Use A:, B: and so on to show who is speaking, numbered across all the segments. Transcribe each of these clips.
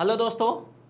A: hello दोस्तों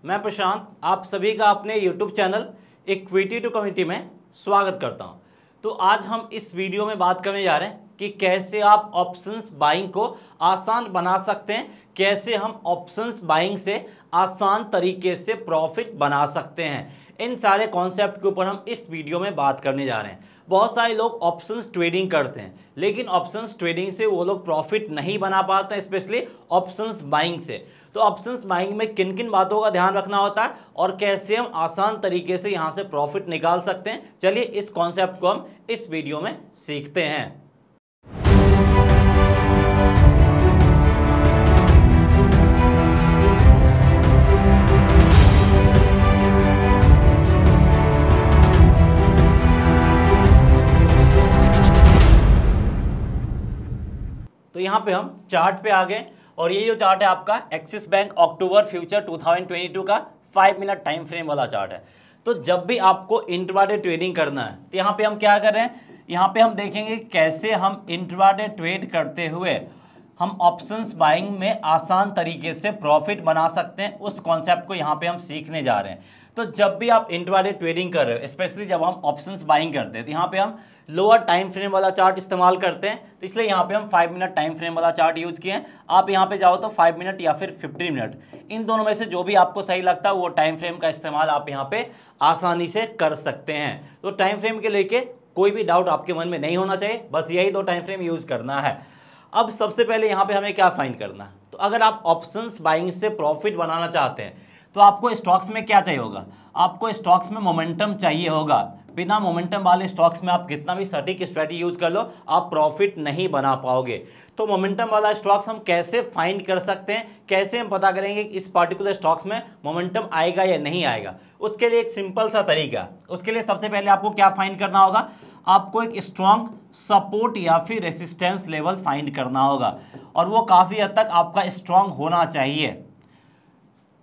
A: मैं प्रशांत आप सभी का अपने YouTube channel equity to community में स्वागत करता हूं तो आज हम इस वीडियो में बात करने जा रहे हैं कि कैसे आप ऑप्शंस बाइंग को आसान बना सकते हैं कैसे हम ऑप्शंस बाइंग से आसान तरीके से प्रॉफिट बना सकते हैं इन सारे कॉन्सेप्ट के ऊपर हम इस वीडियो में बात करने जा रहे हैं बहुत सारे लोग ऑप्शंस ट्रेडिंग करते हैं लेकिन ऑप्शंस ट्रेडिंग से वो लोग प्रॉफिट नहीं बना पाते स्पेशली ऑप्शंस बाइंग से तो ऑप्शंस बाइंग में किन किन बातों का ध्यान रखना होता है और कैसे हम आसान तरीके से यहाँ से प्रॉफिट निकाल सकते हैं चलिए इस कॉन्सेप्ट को हम इस वीडियो में सीखते हैं यहाँ पे हम चार्ट पे आ गए और ये जो चार्ट है आपका एक्सिस बैंक अक्टूबर फ्यूचर 2022 का फाइव मिनट टाइम फ्रेम वाला चार्ट है तो जब भी आपको इंटरवाडे ट्रेडिंग करना है तो यहाँ पे हम क्या कर रहे हैं यहाँ पे हम देखेंगे कैसे हम इंटरवाडे ट्रेड करते हुए हम ऑप्शंस बाइंग में आसान तरीके से प्रॉफिट बना सकते हैं उस कॉन्सेप्ट को यहाँ पे हम सीखने जा रहे हैं तो जब भी आप इंट्राडे ट्रेडिंग कर रहे हो स्पेशली जब हम ऑप्शंस बाइंग करते हैं तो यहाँ पे हम लोअर टाइम फ्रेम वाला चार्ट इस्तेमाल करते हैं तो इसलिए यहाँ पे हम फाइव मिनट टाइम फ्रेम वाला चार्ट यूज किए हैं आप यहाँ पे जाओ तो फाइव मिनट या फिर फिफ्टी मिनट इन दोनों में से जो भी आपको सही लगता है वो टाइम फ्रेम का इस्तेमाल आप यहाँ पे आसानी से कर सकते हैं तो टाइम फ्रेम के लेके कोई भी डाउट आपके मन में नहीं होना चाहिए बस यही दो टाइम फ्रेम यूज करना है अब सबसे पहले यहाँ पे हमें क्या फाइंड करना है तो अगर आप ऑप्शंस बाइंग से प्रॉफिट बनाना चाहते हैं तो आपको स्टॉक्स में क्या चाहिए होगा आपको स्टॉक्स में मोमेंटम चाहिए होगा बिना मोमेंटम वाले स्टॉक्स में आप कितना भी सटीक स्ट्रेटी यूज़ कर लो आप प्रॉफिट नहीं बना पाओगे तो मोमेंटम वाला स्टॉक्स हम कैसे फाइंड कर सकते हैं कैसे हम पता करेंगे कि इस पार्टिकुलर स्टॉक्स में मोमेंटम आएगा या नहीं आएगा उसके लिए एक सिंपल सा तरीका उसके लिए सबसे पहले आपको क्या फाइंड करना होगा आपको एक स्ट्रॉन्ग सपोर्ट या फिर रेसिस्टेंस लेवल फाइंड करना होगा और वो काफ़ी हद तक आपका स्ट्रॉन्ग होना चाहिए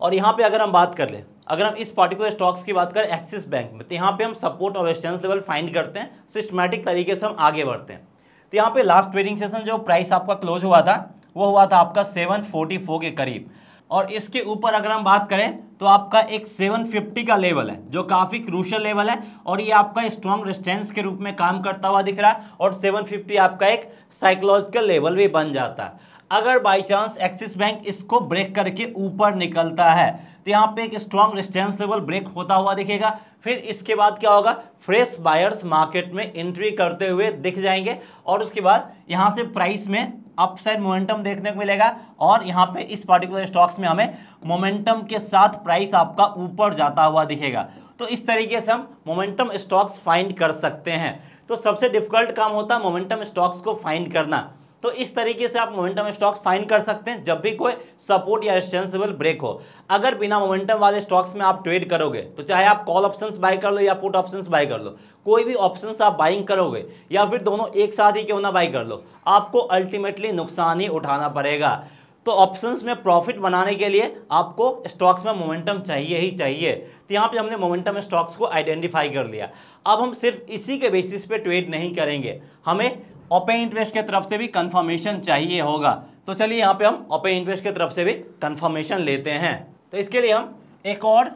A: और यहाँ पे अगर हम बात कर लें अगर हम इस पार्टिकुलर स्टॉक्स की बात करें एक्सिस बैंक में तो यहाँ पे हम सपोर्ट और रेजिस्टेंस लेवल फाइंड करते हैं सिस्टमेटिक तरीके से हम आगे बढ़ते हैं तो यहाँ पे लास्ट ट्रेडिंग सेशन जो प्राइस आपका क्लोज हुआ था वो हुआ था आपका 744 के करीब और इसके ऊपर अगर हम बात करें तो आपका एक 750 का लेवल है जो काफ़ी क्रूशल लेवल है और ये आपका स्ट्रॉन्ग रेस्टेंस के रूप में काम करता हुआ दिख रहा है और 750 आपका एक साइकोलॉजिकल लेवल भी बन जाता है अगर बाई चांस एक्सिस बैंक इसको ब्रेक करके ऊपर निकलता है तो यहाँ पे एक स्ट्रॉन्ग रेस्टेंस लेवल ब्रेक होता हुआ दिखेगा फिर इसके बाद क्या होगा फ्रेश बायर्स मार्केट में एंट्री करते हुए दिख जाएंगे और उसके बाद यहाँ से प्राइस में अपसाइड मोमेंटम देखने को मिलेगा और यहाँ पे इस पार्टिकुलर स्टॉक्स में हमें मोमेंटम के साथ प्राइस आपका ऊपर जाता हुआ दिखेगा तो इस तरीके से हम मोमेंटम स्टॉक्स फाइंड कर सकते हैं तो सबसे डिफिकल्ट काम होता है मोमेंटम स्टॉक्स को फाइंड करना तो इस तरीके से आप मोमेंटम स्टॉक्स फाइन कर सकते हैं जब भी कोई सपोर्ट या रेस्टेंसिबल ब्रेक हो अगर बिना मोमेंटम वाले स्टॉक्स में आप ट्रेड करोगे तो चाहे आप कॉल ऑप्शंस बाय कर लो या पुट ऑप्शंस बाय कर लो कोई भी ऑप्शंस आप बाइंग करोगे या फिर दोनों एक साथ ही क्यों ना बाई कर लो आपको अल्टीमेटली नुकसान ही उठाना पड़ेगा तो ऑप्शंस में प्रॉफिट बनाने के लिए आपको स्टॉक्स में मोमेंटम चाहिए ही चाहिए तो यहाँ पे हमने मोमेंटम स्टॉक्स को आइडेंटिफाई कर लिया अब हम सिर्फ इसी के बेसिस पे ट्रेड नहीं करेंगे हमें ओपन इंटरेस्ट के तरफ से भी कंफर्मेशन चाहिए होगा तो चलिए यहाँ पे हम ओपन इंटरेस्ट की तरफ से भी कंफर्मेशन लेते हैं तो इसके लिए हम एक और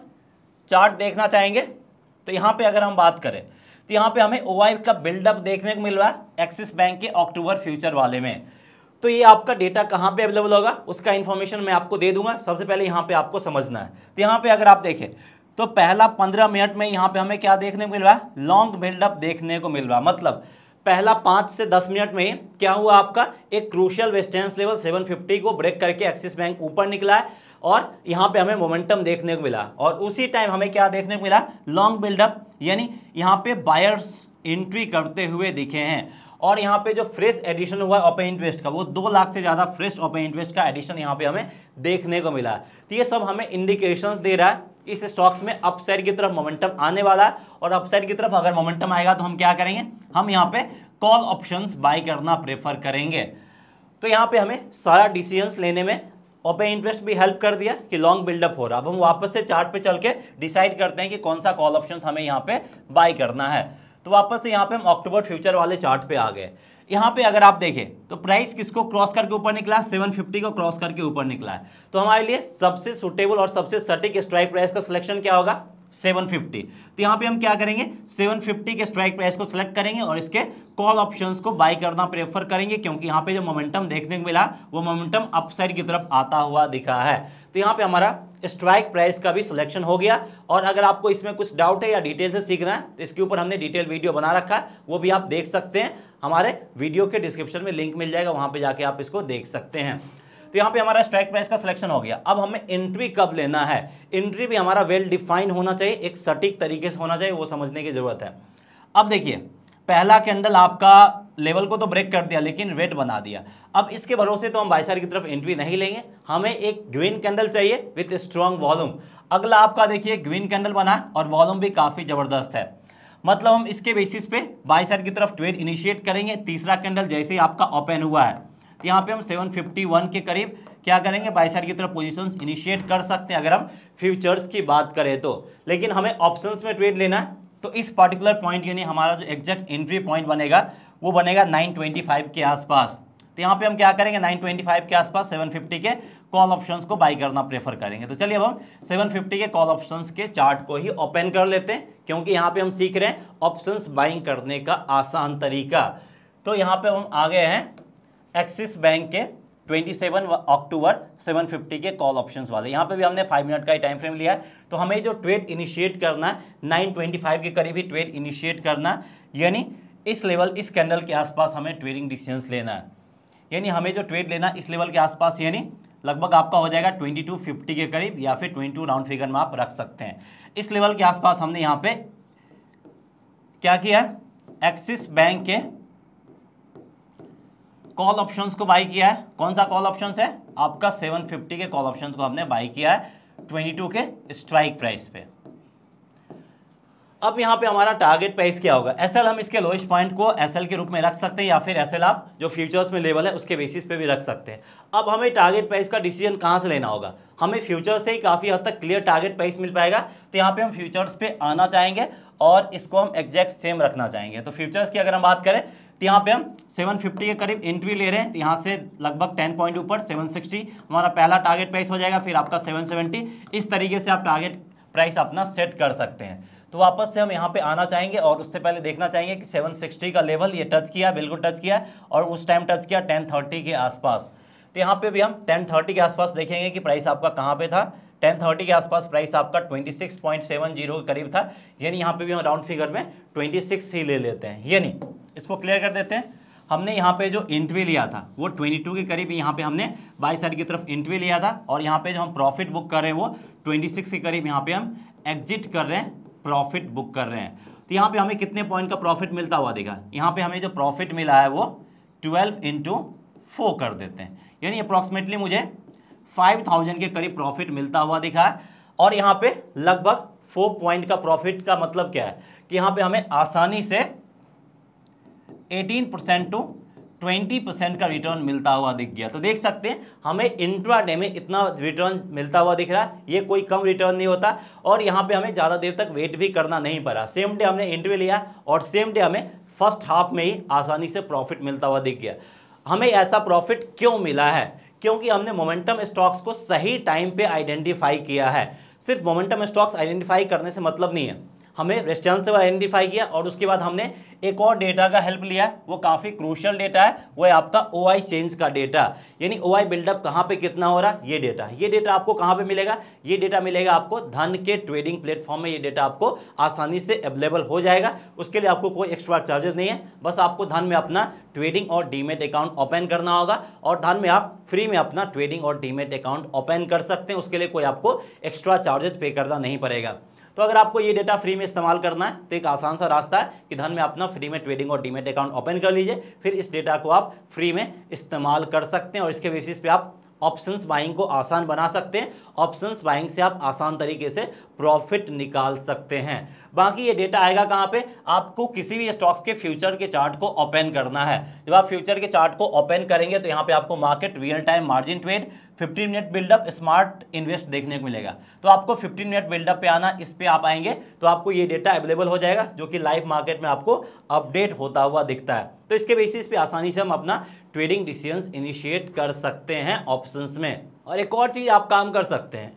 A: चार्ट देखना चाहेंगे तो यहाँ पे अगर हम बात करें तो यहाँ पे हमें ओ का बिल्डअप देखने को मिल रहा है एक्सिस बैंक के अक्टूबर फ्यूचर वाले में तो ये आपका डेटा कहाँ पे अवेलेबल होगा उसका इन्फॉर्मेशन मैं आपको दे दूंगा सबसे पहले यहाँ पे आपको समझना है तो यहाँ पे अगर आप देखें तो पहला पंद्रह मिनट में यहाँ पे हमें क्या देखने को मिल रहा है लॉन्ग बिल्डअप देखने को मिल रहा है मतलब पहला पाँच से दस मिनट में क्या हुआ आपका एक क्रूशियल वेस्टेंस लेवल 750 को ब्रेक करके एक्सिस बैंक ऊपर निकला है और यहाँ पे हमें मोमेंटम देखने को मिला और उसी टाइम हमें क्या देखने को मिला लॉन्ग बिल्डअप यानी यहाँ पे बायर्स एंट्री करते हुए दिखे हैं और यहाँ पे जो फ्रेश एडिशन हुआ है ओपन इंटरेस्ट का वो दो लाख से ज़्यादा फ्रेश ओपन इंटरेस्ट का एडिशन यहाँ पे हमें देखने को मिला तो ये सब हमें इंडिकेशंस दे रहा है इस स्टॉक्स में अपसाइड की तरफ मोमेंटम आने वाला है और अपसाइड की तरफ अगर मोमेंटम आएगा तो हम क्या करेंगे हम यहाँ पे कॉल ऑप्शंस बाय करना प्रेफर करेंगे तो यहाँ पे हमें सारा डिसीजंस लेने में ओपन इंटरेस्ट भी हेल्प कर दिया कि लॉन्ग बिल्डअप हो रहा अब हम वापस से चार्ट पे चल के डिसाइड करते हैं कि कौन सा कॉल ऑप्शन हमें यहाँ पे बाय करना है तो वापस से यहाँ पे हम अक्टूबर फ्यूचर वाले चार्ट पे आ गए यहाँ पे अगर आप देखें तो प्राइस किसको क्रॉस करके ऊपर निकला 750 को क्रॉस करके ऊपर निकला है तो हमारे लिए सबसे सुटेबल और सबसे सटीक स्ट्राइक प्राइस का सिलेक्शन क्या होगा 750 तो यहाँ पे हम क्या करेंगे 750 के स्ट्राइक प्राइस को सिलेक्ट करेंगे और इसके कॉल ऑप्शंस को बाई करना प्रेफर करेंगे क्योंकि यहाँ पे जो मोमेंटम देखने को मिला वो मोमेंटम अपसाइड की तरफ आता हुआ दिखा है तो यहाँ पे हमारा स्ट्राइक प्राइस का भी सिलेक्शन हो गया और अगर आपको इसमें कुछ डाउट है या डिटेल से सीखना है तो इसके ऊपर हमने डिटेल वीडियो बना रखा है वो भी आप देख सकते हैं हमारे वीडियो के डिस्क्रिप्शन में लिंक मिल जाएगा वहाँ पर जाके आप इसको देख सकते हैं तो यहाँ पे हमारा स्ट्राइक प्राइस का सिलेक्शन हो गया अब हमें एंट्री कब लेना है एंट्री भी हमारा वेल डिफाइंड होना चाहिए एक सटीक तरीके से होना चाहिए वो समझने की जरूरत है अब देखिए पहला कैंडल आपका लेवल को तो ब्रेक कर दिया लेकिन रेड बना दिया अब इसके भरोसे तो हम बाईसार की तरफ एंट्री नहीं लेंगे हमें एक ग्रीन कैंडल चाहिए विथ स्ट्रॉन्ग वॉल्यूम अगला आपका देखिए ग्रीन कैंडल बना और वॉल्यूम भी काफ़ी ज़बरदस्त है मतलब हम इसके बेसिस पे बाईसार की तरफ ट्रेड इनिशिएट करेंगे तीसरा कैंडल जैसे ही आपका ओपन हुआ है तो यहाँ पे हम 751 के करीब क्या करेंगे बाईसाइड की तरफ पोजीशंस इनिशिएट कर सकते हैं अगर हम फ्यूचर्स की बात करें तो लेकिन हमें ऑप्शंस में ट्रेड लेना है तो इस पर्टिकुलर पॉइंट यानी हमारा जो एग्जैक्ट एंट्री पॉइंट बनेगा वो बनेगा 925 के आसपास तो यहाँ पे हम क्या करेंगे 925 के आसपास 750 के कॉल ऑप्शंस को बाई करना प्रेफर करेंगे तो चलिए अब हम 750 के कॉल ऑप्शंस के चार्ट को ही ओपन कर लेते हैं क्योंकि यहाँ पे हम सीख रहे हैं ऑप्शंस बाइंग करने का आसान तरीका तो यहाँ पे हम आ गए हैं एक्सिस बैंक के 27 अक्टूबर 750 के कॉल ऑप्शंस वाले यहाँ पे भी हमने 5 मिनट का टाइम फ्रेम लिया है तो हमें जो ट्रेड इनिशिएट करना है 925 के करीब ही ट्रेड इनिशिएट करना यानी इस लेवल इस कैंडल के आसपास हमें ट्रेडिंग डिसीजन लेना है यानी हमें जो ट्रेड लेना इस लेवल के आसपास यानी लगभग आपका हो जाएगा 2250 के करीब या फिर 22 राउंड फिगर में आप रख सकते हैं इस लेवल के आसपास हमने यहाँ पे क्या किया एक्सिस बैंक के कॉल ऑप्शंस को बाई किया है कौन सा कॉल ऑप्शन है आपका 750 के कॉल ऑप्शंस को हमने बाई किया है 22 के स्ट्राइक प्राइस पे अब यहाँ पे हमारा टारगेट प्राइस क्या होगा एसएल हम इसके लोएस्ट पॉइंट को एसएल के रूप में रख सकते हैं या फिर एसएल आप जो फ्यूचर्स में लेवल है उसके बेसिस पे भी रख सकते हैं अब हमें टारगेट प्राइस का डिसीजन कहाँ से लेना होगा हमें फ्यूचर्स से ही काफ़ी हद तक क्लियर टारगेट प्राइस मिल पाएगा तो यहाँ पे हम फ्यूचर्स पे आना चाहेंगे और इसको हम एग्जैक्ट सेम रखना चाहेंगे तो फ्यूचर्स की अगर हम बात करें तो यहाँ पे हम 750 के करीब एंट्री ले रहे हैं तो यहाँ से लगभग 10 पॉइंट ऊपर 760 हमारा पहला टारगेट प्राइस हो जाएगा फिर आपका 770 इस तरीके से आप टारगेट प्राइस अपना सेट कर सकते हैं तो वापस से हम यहाँ पे आना चाहेंगे और उससे पहले देखना चाहेंगे कि 760 का लेवल ये टच किया बिल्कुल टच किया और उस टाइम टच किया थर्टी के आसपास तो यहाँ पे भी हम थर्टी के आसपास देखेंगे कि प्राइस आपका कहाँ पे था 1030 के आसपास प्राइस आपका 26.70 के करीब था यानी यहाँ पे भी हम राउंड फिगर में 26 ही ले लेते हैं यानी इसको क्लियर कर देते हैं हमने यहाँ पे जो इंटवी लिया था वो 22 के करीब यहाँ पे हमने बाई साइड की तरफ इंटवी लिया था और यहाँ पे जो हम प्रॉफिट बुक कर रहे हैं वो 26 के करीब यहाँ पे हम एग्जिट कर रहे हैं प्रॉफिट बुक कर रहे हैं तो यहाँ पे हमें कितने पॉइंट का प्रॉफिट मिलता हुआ देखा यहाँ पे हमें जो प्रॉफिट मिला है वो ट्वेल्व इंटू फोर कर देते हैं यानी अप्रॉक्सीमेटली मुझे फाइव थाउजेंड के करीब प्रॉफिट मिलता हुआ दिखा है और यहाँ पर लगभग फोर पॉइंट का प्रॉफिट का मतलब क्या है कि यहाँ पर हमें आसानी से 18 परसेंट टू 20 परसेंट का रिटर्न मिलता हुआ दिख गया तो देख सकते हैं हमें डे में इतना रिटर्न मिलता हुआ दिख रहा है ये कोई कम रिटर्न नहीं होता और यहाँ पे हमें ज़्यादा देर तक वेट भी करना नहीं पड़ा सेम डे हमने एंट्री लिया और सेम डे हमें फर्स्ट हाफ में ही आसानी से प्रॉफिट मिलता हुआ दिख गया हमें ऐसा प्रॉफिट क्यों मिला है क्योंकि हमने मोमेंटम स्टॉक्स को सही टाइम पे आइडेंटिफाई किया है सिर्फ मोमेंटम स्टॉक्स आइडेंटिफाई करने से मतलब नहीं है हमें रेस्टेंस आइडेंटिफाई किया और उसके बाद हमने एक और डेटा का हेल्प लिया वो काफ़ी क्रूशल डेटा है वो है आपका ओ चेंज का डेटा यानी ओ बिल्डअप कहाँ पे कितना हो रहा है ये डेटा ये डेटा आपको कहाँ पे मिलेगा ये डेटा मिलेगा आपको धन के ट्रेडिंग प्लेटफॉर्म में ये डेटा आपको आसानी से अवेलेबल हो जाएगा उसके लिए आपको कोई एक्स्ट्रा चार्जेस नहीं है बस आपको धन में अपना ट्रेडिंग और डीमेट अकाउंट ओपन करना होगा और धन में आप फ्री में अपना ट्रेडिंग और डीमेट अकाउंट ओपन कर सकते हैं उसके लिए कोई आपको एक्स्ट्रा चार्जेस पे करना नहीं पड़ेगा तो अगर आपको ये डेटा फ्री में इस्तेमाल करना है तो एक आसान सा रास्ता है कि धन में अपना फ्री में ट्रेडिंग और डीमेट अकाउंट ओपन कर लीजिए फिर इस डेटा को आप फ्री में इस्तेमाल कर सकते हैं और इसके बेसिस पे आप ऑप्शंस बाइंग को आसान बना सकते हैं ऑप्शंस बाइंग से आप आसान तरीके से प्रॉफिट निकाल सकते हैं बाकी ये डेटा आएगा कहाँ पे आपको किसी भी स्टॉक्स के फ्यूचर के चार्ट को ओपन करना है जब आप फ्यूचर के चार्ट को ओपन करेंगे तो यहाँ पे आपको market real time margin trade 15 minute buildup smart invest देखने को मिलेगा तो आपको 15 मिनट बिल्डअप पे आना इस पर आप आएंगे तो आपको ये डेटा अवेलेबल हो जाएगा जो कि लाइव मार्केट में आपको अपडेट होता हुआ दिखता है तो इसके बेसिस पे आसानी से हम अपना ट्रेडिंग डिसीजन इनिशिएट कर सकते हैं ऑप्शन में और एक और चीज़ आप काम कर सकते हैं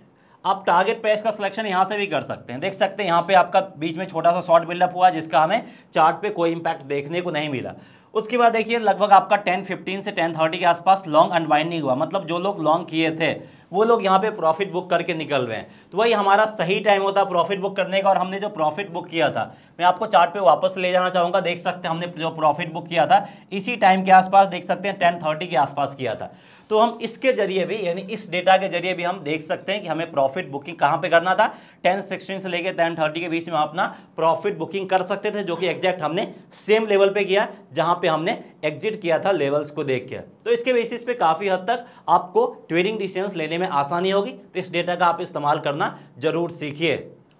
A: आप टारगेट प्राइस का सिलेक्शन यहाँ से भी कर सकते हैं देख सकते हैं यहाँ पे आपका बीच में छोटा सा शॉर्ट बिल्डअप हुआ जिसका हमें चार्ट पे कोई इंपैक्ट देखने को नहीं मिला उसके बाद देखिए लगभग आपका टेन फिफ्टीन से टेन थर्टी के आसपास लॉन्ग अनवाइंडिंग हुआ मतलब जो लोग लॉन्ग किए थे वो लोग यहाँ पे प्रॉफिट बुक करके निकल रहे हैं तो वही हमारा सही टाइम होता है प्रॉफिट बुक करने का और हमने जो प्रॉफिट बुक किया था मैं आपको चार्ट पे वापस ले जाना चाहूँगा देख सकते हैं हमने जो प्रॉफिट बुक किया था इसी टाइम के आसपास देख सकते हैं टेन थर्टी के आसपास किया था तो हम इसके जरिए भी यानी इस डेटा के जरिए भी हम देख सकते हैं कि हमें प्रॉफिट बुकिंग कहाँ पे करना था टेन सिक्सटीन से लेकर टेन थर्टी के बीच में अपना प्रॉफिट बुकिंग कर सकते थे जो कि एग्जैक्ट हमने सेम लेवल पे किया जहाँ पे हमने एग्जिट किया था लेवल्स को देख के तो इसके बेसिस पे काफ़ी हद तक आपको ट्रेडिंग डिसीजन लेने में आसानी होगी तो इस डेटा का आप इस्तेमाल करना जरूर सीखिए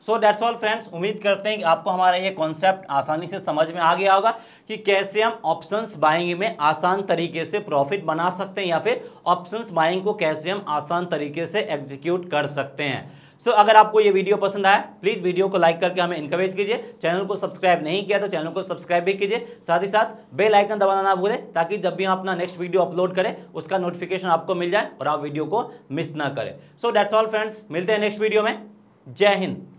A: सो डेट्स ऑल फ्रेंड्स उम्मीद करते हैं कि आपको हमारा ये कॉन्सेप्ट आसानी से समझ में आ गया होगा कि कैसे हम ऑप्शंस बाइंग में आसान तरीके से प्रॉफिट बना सकते हैं या फिर ऑप्शंस बाइंग को कैसे हम आसान तरीके से एग्जीक्यूट कर सकते हैं सो so, अगर आपको ये वीडियो पसंद आया प्लीज़ वीडियो को लाइक करके हमें इनकरेज कीजिए चैनल को सब्सक्राइब नहीं किया तो चैनल को सब्सक्राइब भी कीजिए साथ ही साथ बेल आइकन दबाना ना भूलें ताकि जब भी हम अपना नेक्स्ट वीडियो अपलोड करें उसका नोटिफिकेशन आपको मिल जाए और आप वीडियो को मिस ना करें सो डेट्स ऑल फ्रेंड्स मिलते हैं नेक्स्ट वीडियो में जय हिंद